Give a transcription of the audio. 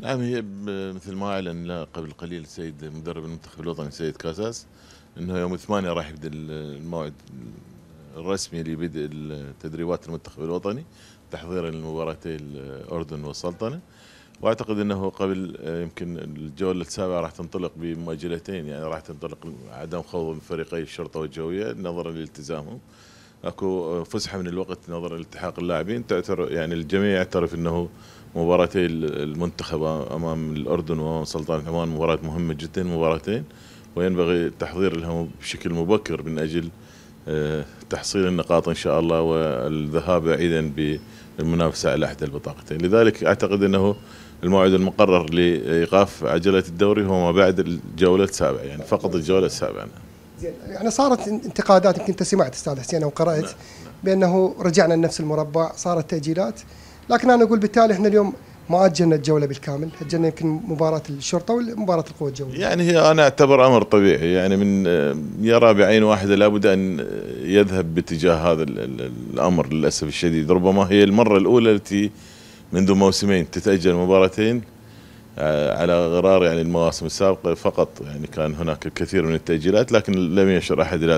نعم هي مثل ما اعلن قبل قليل السيد مدرب المنتخب الوطني السيد كاساس انه يوم الثمانية راح يبدا الموعد الرسمي لبدء تدريبات المنتخب الوطني تحضيرا لمباراتي الاردن والسلطنه واعتقد انه قبل آه، يمكن الجوله السابعه راح تنطلق بمؤجلتين يعني راح تنطلق عدم خوض فريقي الشرطه والجويه نظرا لالتزامهم اكو آه، فسحه من الوقت نظرا لالتحاق اللاعبين تعتر يعني الجميع يعترف انه مباراتي المنتخب أمام الأردن وأمام سلطان عمان مباراة مهمة جدا مباراتين وينبغي التحضير لها بشكل مبكر من أجل آه، تحصيل النقاط إن شاء الله والذهاب بعيدا بالمنافسة على احدى البطاقتين لذلك أعتقد أنه الموعد المقرر لإيقاف عجلة الدوري هو ما بعد الجولة السابعة يعني فقط الجولة السابعة زين يعني صارت انتقادات يمكن انت سمعت استاذ حسين او قرات نعم، نعم. بانه رجعنا لنفس المربع صارت تاجيلات لكن انا اقول بالتالي احنا اليوم ما اجلنا الجوله بالكامل، اجلنا يمكن مباراه الشرطه ومباراه القوه الجويه. يعني هي انا اعتبر امر طبيعي يعني من يرى بعين واحده لابد ان يذهب باتجاه هذا الامر للاسف الشديد، ربما هي المره الاولى التي منذ موسمين تتاجل مباراتين آه، على غرار يعني المواسم السابقه فقط يعني كان هناك الكثير من التاجيلات لكن لم يشر احد الى